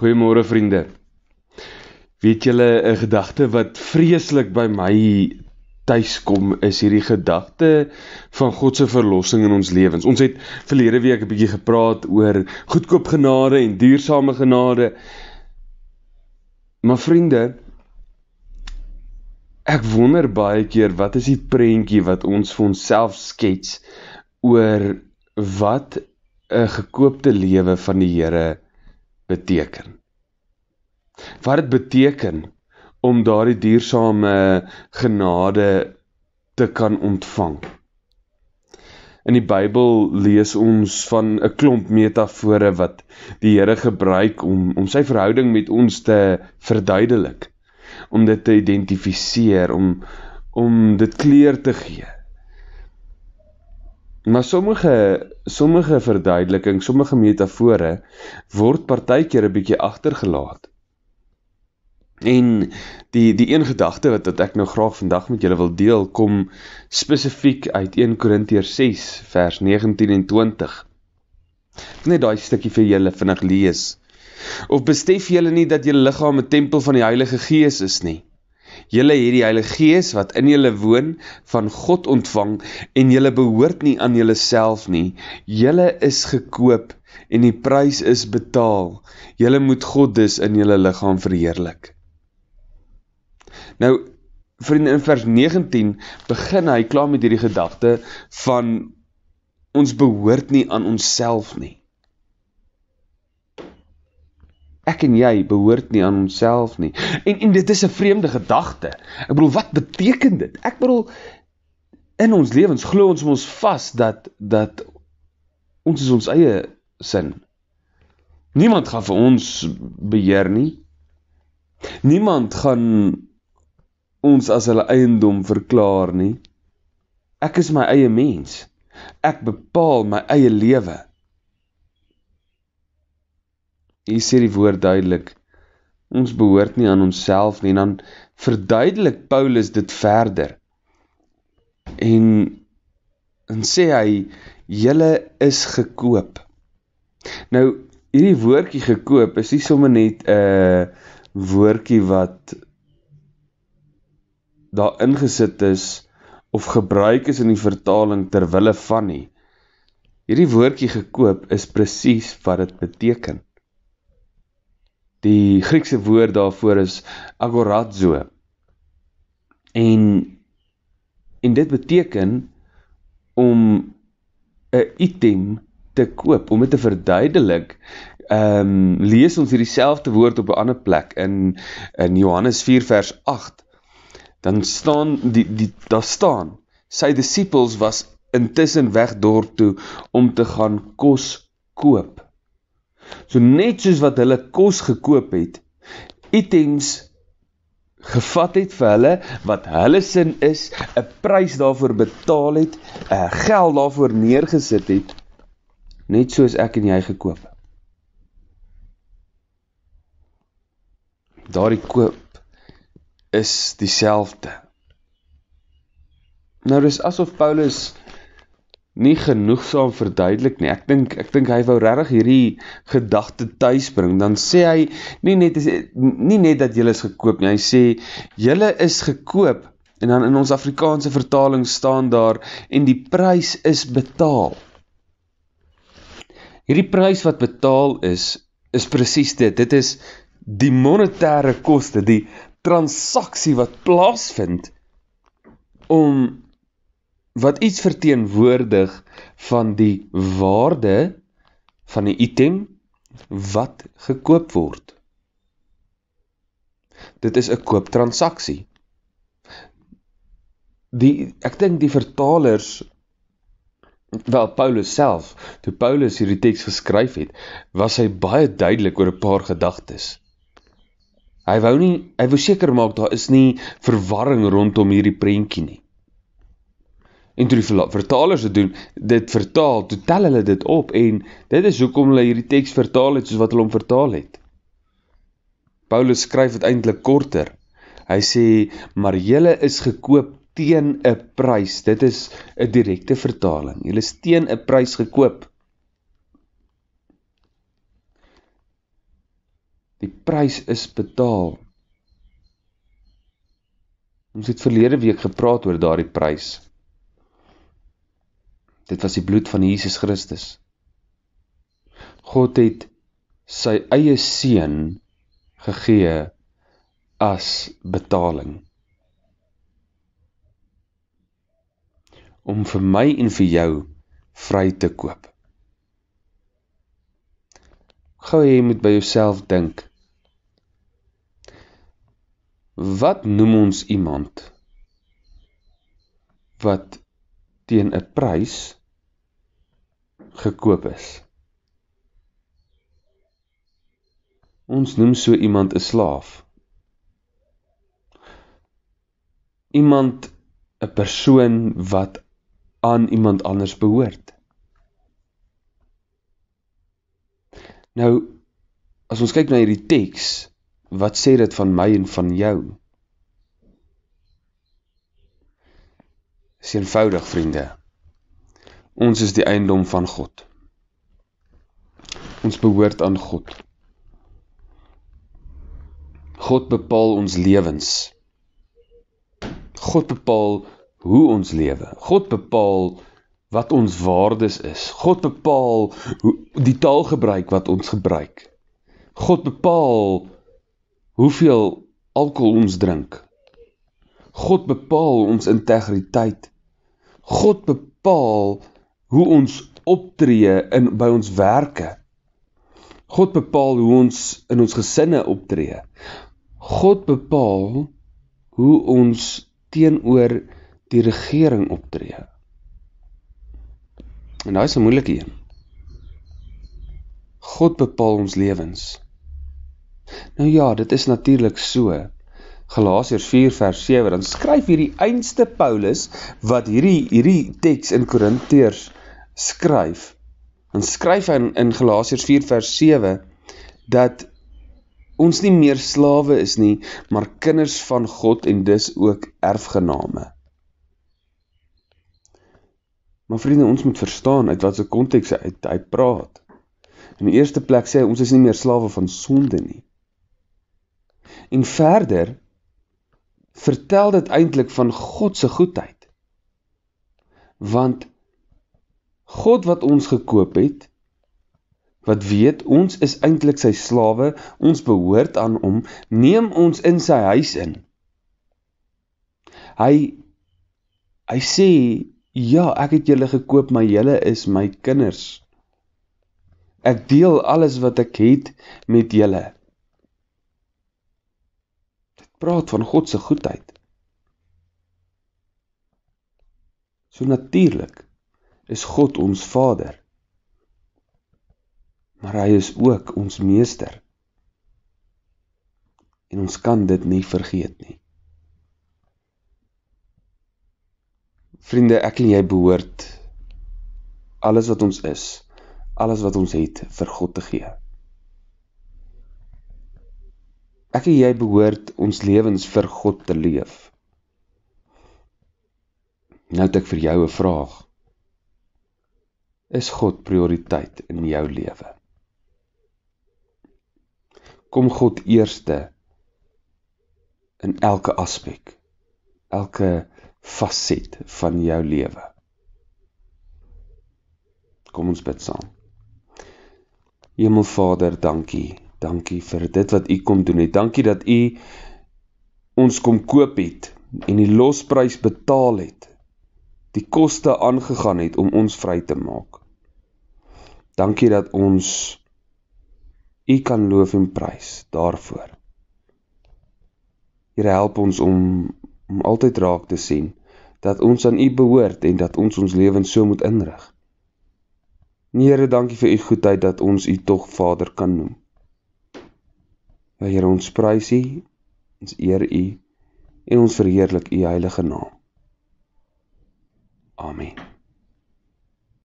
Goeiemôre vriende. Weet julle 'n gedagte wat vreeslik by my tuis kom is hierdie gedagte van God se verlossing in ons lewens. Ons het verlede week 'n bietjie gepraat oor goedkoop genade en duursame genade. Maar vriende, ek wonder baie keer wat is die prentjie wat ons vir onsself skets oor wat 'n gekoopte lewe van die Here is beteken. Wat dit beteken om daardie diersame genade te kan ontvang. In die Bybel lees ons van 'n klomp metafore wat die Here gebruik om om sy verhouding met ons te verduidelik, om dit te identifiseer, om om dit kleur te gee. Maar sommige sommige verduideliking, sommige metafore word partykeer 'n bietjie agtergelaat. En die die een gedagte wat wat ek nou graag vandag met julle wil deel kom spesifiek uit 1 Korintiërs 6 vers 19 en 20. Net daai stukkie vir julle vinnig lees. Of bestef julle nie dat julle liggaam 'n tempel van die Heilige Gees is nie? julle hierdie Heilige Gees wat in julle woon van God ontvang en julle behoort nie aan julleself nie. Julle is gekoop en die prys is betaal. Julle moet God dus in julle liggaam verheerlik. Nou vriend in vers 19 begin hy klaar met hierdie gedagte van ons behoort nie aan onsself nie. ek en jy behoort nie aan onsself nie. En en dit is 'n vreemde gedagte. Ek bedoel wat beteken dit? Ek bedoel in ons lewens glo ons mos vas dat dat ons is ons eie sin. Niemand gaan vir ons beheer nie. Niemand gaan ons as hulle eiendom verklaar nie. Ek is my eie mens. Ek bepaal my eie lewe hier sê die woord duidelik ons behoort nie aan onsself nie en dan verduidelik Paulus dit verder en en sê hy julle is gekoop nou hierdie woordjie gekoop is nie sommer net 'n uh, woordjie wat daar ingesit is of gebruik is in die vertaling ter wille van nie hierdie woordjie gekoop is presies wat dit beteken Die Griekse woord daarvoor is agorazo. En en dit beteken om 'n item te koop, om dit te verduidelik. Ehm um, lees ons hierdie selfde woord op 'n ander plek in in Johannes 4 vers 8. Dan staan die die daar staan sy disippels was intussen weg dorp toe om te gaan kos koop. So net soos wat hulle kos gekoop het, items gevat het vir hulle wat hulle sin is, 'n prys daarvoor betaal het, 'n eh, geld daarvoor neergesit het, net soos ek en jy gekoop het. Daardie koop is dieselfde. Nou dis asof Paulus nie genoegsaam verduidelik nie. Ek dink ek dink hy wou regtig hierdie gedagte tuisbring. Dan sê hy nie net is nie net dat julle is gekoop nie. Hy sê julle is gekoop en dan in ons Afrikaanse vertaling staan daar en die prys is betaal. Hierdie prys wat betaal is is presies dit. Dit is die monetêre koste, die transaksie wat plaasvind om wat iets verteenwoordig van die waarde van 'n item wat gekoop word. Dit is 'n kooptransaksie. Die ek dink die vertalers wel Paulus self, toe Paulus hierdie teks geskryf het, was hy baie duidelik oor 'n paar gedagtes. Hy wou nie hy wou seker maak daar is nie verwarring rondom hierdie prentjie nie. En toe die vertalers dit doen, dit vertaal, toe tel hulle dit op en dit is hoekom hulle hierdie teks vertaal het soos wat hulle hom vertaal het. Paulus skryf dit eintlik korter. Hy sê maar julle is gekoop teen 'n prys. Dit is 'n direkte vertaling. Julle is teen 'n prys gekoop. Die prys is betaal. Ons het verlede week gepraat oor daardie prys. Dit was die bloed van Jesus Christus. God het sy eie seun gegee as betaling. Om vir my en vir jou vry te koop. Gou jy moet by jouself dink. Wat noem ons iemand wat teen 'n prys gekoop is. Ons noem so iemand 'n slaaf. Iemand 'n persoon wat aan iemand anders behoort. Nou as ons kyk na hierdie teks, wat sê dit van my en van jou? Is eenvoudig, vriende. Ons is die eiendom van God. Ons behoort aan God. God bepaal ons lewens. God bepaal hoe ons lewe. God bepaal wat ons waardes is. God bepaal hoe die taalgebruik wat ons gebruik. God bepaal hoeveel alkohol ons drink. God bepaal ons integriteit. God bepaal hoe ons optree in by ons werke. God bepaal hoe ons in ons gesinne optree. God bepaal hoe ons teenoor die regering optree. En daai is 'n moeilike een. God bepaal ons lewens. Nou ja, dit is natuurlik so. Galasiërs 4 vers 7 dan skryf hierdie einste Paulus wat hierdie hierdie teks in Korinteërs skryf, en skryf hy in, in Galatiërs 4 vers 7, dat ons nie meer slawe is nie, maar kinders van God en dis ook erfgename. Maar vrienden, ons moet verstaan uit wat sy context uit, uit praat. In die eerste plek sê, ons is nie meer slawe van sonde nie. En verder, vertel dit eindelijk van Godse goedheid. Want God wat ons gekoop het, wat weet ons is eintlik sy slawe, ons behoort aan hom, neem ons in sy huis in. Hy hy sê, "Ja, ek het julle gekoop, maar julle is my kinders. Ek deel alles wat ek het met julle." Dit praat van God se goedheid. So natuurlik is God ons Vader. Maar hy is ook ons meester. En ons kan dit nie vergeet nie. Vriende, ek en jy behoort alles wat ons is, alles wat ons het vir God te gee. Ek en jy behoort ons lewens vir God te leef. Nou het ek vir jou 'n vraag is God prioriteit in jou lewe? Kom God eerste in elke aspek, elke faset van jou lewe. Kom ons bid saam. Hemelvader, dankie. Dankie vir dit wat U kom doen het. Dankie dat U ons kom koop het en die losprys betaal het. Die koste aangegaan het om ons vry te maak. Dankie dat ons U kan loof en prys daarvoor. Here help ons om om altyd raak te sien dat ons aan U behoort en dat ons ons lewens so moet inrig. Nee, Here, dankie vir U goedheid dat ons U tog Vader kan noem. Ja Here, ons prys U, ons eer U en ons verheerlik U heilige naam. Amen.